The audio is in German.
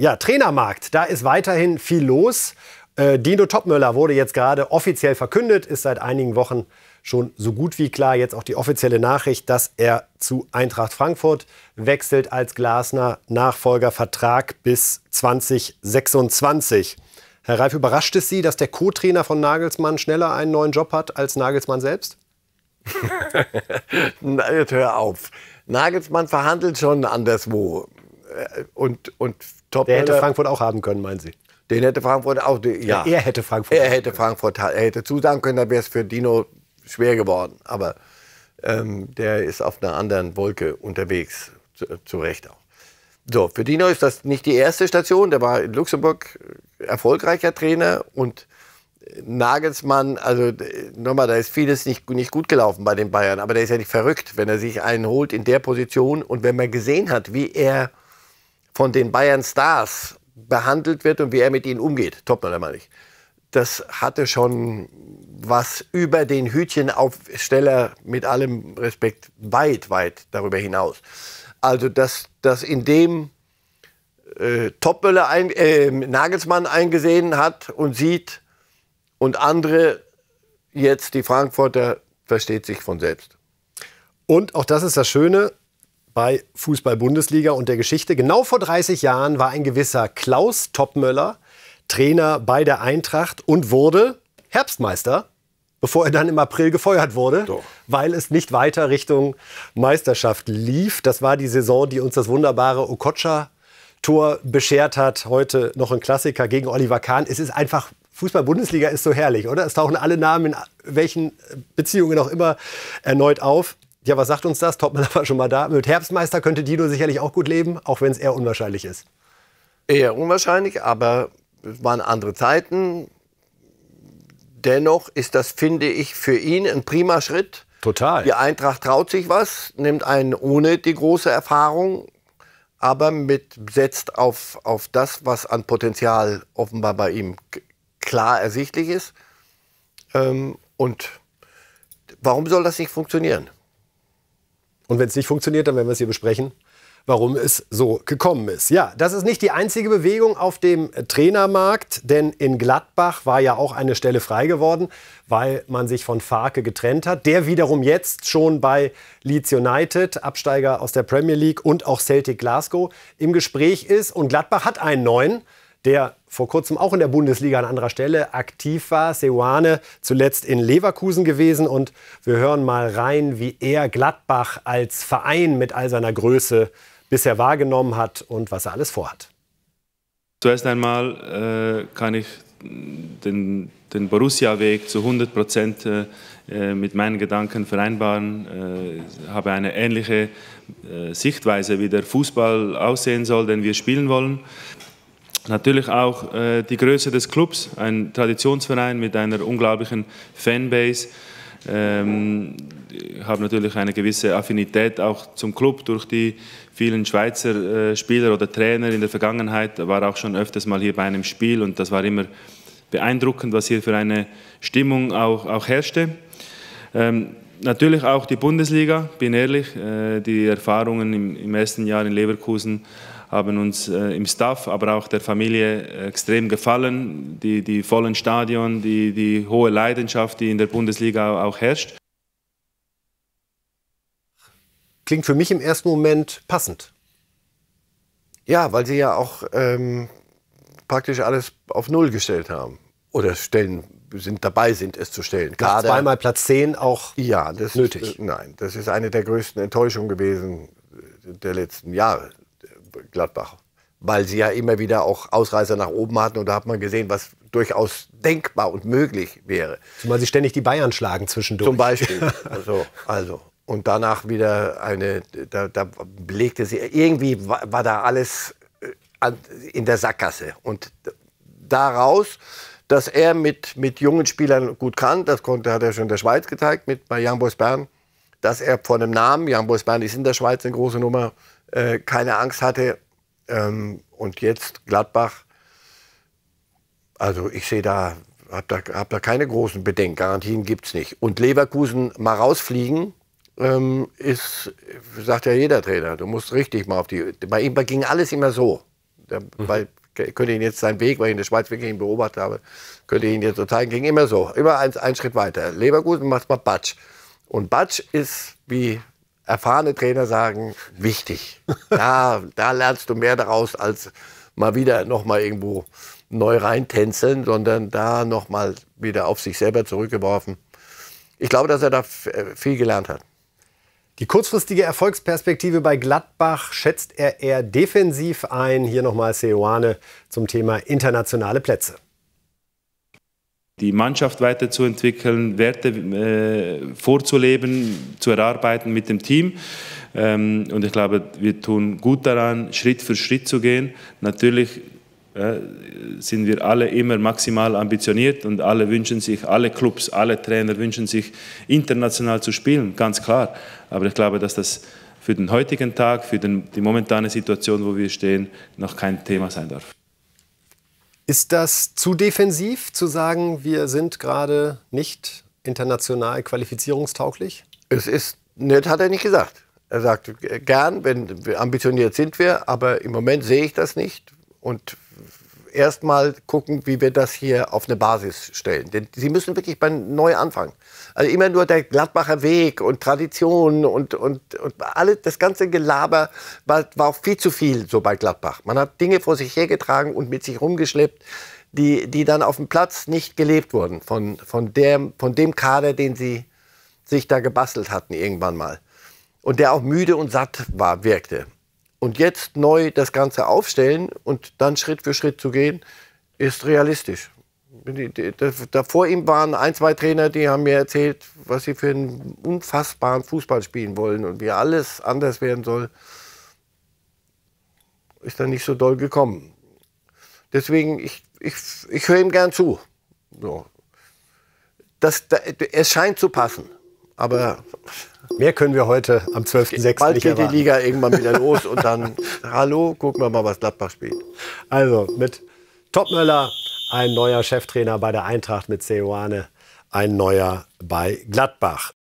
Ja, Trainermarkt, da ist weiterhin viel los. Äh, Dino Topmöller wurde jetzt gerade offiziell verkündet, ist seit einigen Wochen schon so gut wie klar. Jetzt auch die offizielle Nachricht, dass er zu Eintracht Frankfurt wechselt als Glasner Nachfolgervertrag bis 2026. Herr Reif, überrascht es Sie, dass der Co-Trainer von Nagelsmann schneller einen neuen Job hat als Nagelsmann selbst? Na, jetzt hör auf. Nagelsmann verhandelt schon anderswo. Äh, und, und Top Der hätte Frankfurt auch haben können, meinen Sie? Den hätte Frankfurt auch, ja. Er hätte Frankfurt. Er hätte Frankfurt, er hätte zusagen können, dann wäre es für Dino schwer geworden. Aber ähm, der ist auf einer anderen Wolke unterwegs, zu, zu, Recht auch. So, für Dino ist das nicht die erste Station. Der war in Luxemburg äh, erfolgreicher Trainer und äh, Nagelsmann, also nochmal, da ist vieles nicht, nicht gut gelaufen bei den Bayern, aber der ist ja nicht verrückt, wenn er sich einen holt in der Position und wenn man gesehen hat, wie er von den Bayern Stars behandelt wird und wie er mit ihnen umgeht, Topmüller meine ich, das hatte schon was über den Hütchenaufsteller mit allem Respekt weit, weit darüber hinaus. Also, dass, dass in dem äh, Topmüller ein, äh, Nagelsmann eingesehen hat und sieht und andere jetzt, die Frankfurter, versteht sich von selbst. Und auch das ist das Schöne, bei Fußball-Bundesliga und der Geschichte. Genau vor 30 Jahren war ein gewisser Klaus Toppmöller Trainer bei der Eintracht und wurde Herbstmeister, bevor er dann im April gefeuert wurde, Doch. weil es nicht weiter Richtung Meisterschaft lief. Das war die Saison, die uns das wunderbare Okocha Tor beschert hat. Heute noch ein Klassiker gegen Oliver Kahn. Es ist einfach Fußball-Bundesliga ist so herrlich, oder? Es tauchen alle Namen in welchen Beziehungen auch immer erneut auf. Ja, was sagt uns das? Topmann war schon mal da. Mit Herbstmeister könnte Dino sicherlich auch gut leben, auch wenn es eher unwahrscheinlich ist. Eher unwahrscheinlich, aber es waren andere Zeiten. Dennoch ist das, finde ich, für ihn ein prima Schritt. Total. Die Eintracht traut sich was, nimmt einen ohne die große Erfahrung, aber mit, setzt auf, auf das, was an Potenzial offenbar bei ihm klar ersichtlich ist. Ähm, und warum soll das nicht funktionieren? Und wenn es nicht funktioniert, dann werden wir es hier besprechen, warum es so gekommen ist. Ja, das ist nicht die einzige Bewegung auf dem Trainermarkt, denn in Gladbach war ja auch eine Stelle frei geworden, weil man sich von Farke getrennt hat. Der wiederum jetzt schon bei Leeds United, Absteiger aus der Premier League und auch Celtic Glasgow im Gespräch ist. Und Gladbach hat einen neuen der vor kurzem auch in der Bundesliga an anderer Stelle aktiv war. Seoane zuletzt in Leverkusen gewesen und wir hören mal rein, wie er Gladbach als Verein mit all seiner Größe bisher wahrgenommen hat und was er alles vorhat. Zuerst einmal äh, kann ich den, den Borussia-Weg zu 100 Prozent äh, äh, mit meinen Gedanken vereinbaren. Ich äh, habe eine ähnliche äh, Sichtweise, wie der Fußball aussehen soll, den wir spielen wollen. Natürlich auch äh, die Größe des Clubs, ein Traditionsverein mit einer unglaublichen Fanbase. Ähm, ich habe natürlich eine gewisse Affinität auch zum Club durch die vielen Schweizer äh, Spieler oder Trainer in der Vergangenheit. War auch schon öfters mal hier bei einem Spiel und das war immer beeindruckend, was hier für eine Stimmung auch, auch herrschte. Ähm, natürlich auch die Bundesliga, bin ehrlich. Äh, die Erfahrungen im ersten Jahr in Leverkusen haben uns äh, im Staff, aber auch der Familie äh, extrem gefallen. Die, die vollen Stadion, die, die hohe Leidenschaft, die in der Bundesliga auch herrscht. Klingt für mich im ersten Moment passend. Ja, weil sie ja auch ähm, praktisch alles auf Null gestellt haben. Oder stellen sind dabei sind, es zu stellen. Kader, zweimal Platz 10 auch ja, das, nötig. Äh, nein, das ist eine der größten Enttäuschungen gewesen äh, der letzten Jahre, äh, Gladbach. Weil sie ja immer wieder auch Ausreißer nach oben hatten und da hat man gesehen, was durchaus denkbar und möglich wäre. Zumal sie ständig die Bayern schlagen zwischendurch. Zum Beispiel. also, also. Und danach wieder eine, da, da belegte sie, irgendwie war, war da alles äh, in der Sackgasse. Und daraus dass er mit, mit jungen Spielern gut kann, das konnte, hat er schon in der Schweiz gezeigt, mit, bei Young Boys Bern, dass er vor einem Namen, Young Boys Bern ist in der Schweiz eine große Nummer, äh, keine Angst hatte. Ähm, und jetzt Gladbach, also ich sehe da, habe da, hab da keine großen Bedenken, Garantien gibt es nicht. Und Leverkusen mal rausfliegen, ähm, ist, sagt ja jeder Trainer, du musst richtig mal auf die, bei ihm ging alles immer so. Der, mhm. Bei könnte Ihnen jetzt seinen Weg, weil ich in der Schweiz wirklich ihn beobachtet habe, könnte ich Ihnen jetzt so zeigen. Ging immer so, immer einen, einen Schritt weiter. Leverkusen macht mal Batsch. Und Batsch ist, wie erfahrene Trainer sagen, wichtig. Da, da lernst du mehr daraus, als mal wieder nochmal irgendwo neu reintänzeln, sondern da nochmal wieder auf sich selber zurückgeworfen. Ich glaube, dass er da viel gelernt hat. Die kurzfristige Erfolgsperspektive bei Gladbach schätzt er eher defensiv ein. Hier nochmal Seoane zum Thema internationale Plätze. Die Mannschaft weiterzuentwickeln, Werte äh, vorzuleben, zu erarbeiten mit dem Team. Ähm, und ich glaube, wir tun gut daran, Schritt für Schritt zu gehen. Natürlich sind wir alle immer maximal ambitioniert und alle wünschen sich, alle Clubs, alle Trainer wünschen sich, international zu spielen, ganz klar. Aber ich glaube, dass das für den heutigen Tag, für den, die momentane Situation, wo wir stehen, noch kein Thema sein darf. Ist das zu defensiv zu sagen, wir sind gerade nicht international qualifizierungstauglich? Es ist, nett hat er nicht gesagt. Er sagt gern, wenn ambitioniert sind wir, aber im Moment sehe ich das nicht und erstmal gucken, wie wir das hier auf eine Basis stellen. Denn sie müssen wirklich neu anfangen. Also immer nur der Gladbacher Weg und Tradition und, und, und alle, das ganze Gelaber war, war auch viel zu viel so bei Gladbach. Man hat Dinge vor sich hergetragen und mit sich rumgeschleppt, die, die dann auf dem Platz nicht gelebt wurden von, von, der, von dem Kader, den sie sich da gebastelt hatten irgendwann mal. Und der auch müde und satt war, wirkte. Und jetzt neu das Ganze aufstellen und dann Schritt für Schritt zu gehen, ist realistisch. vor ihm waren ein, zwei Trainer, die haben mir erzählt, was sie für einen unfassbaren Fußball spielen wollen und wie alles anders werden soll. Ist dann nicht so doll gekommen. Deswegen, ich, ich, ich höre ihm gern zu. So. Das, da, es scheint zu passen. Aber mehr können wir heute am 12.06. Bald nicht geht erwarten. die Liga irgendwann wieder los und dann, hallo, gucken wir mal, was Gladbach spielt. Also mit Topmöller, ein neuer Cheftrainer bei der Eintracht, mit Ceoane, ein neuer bei Gladbach.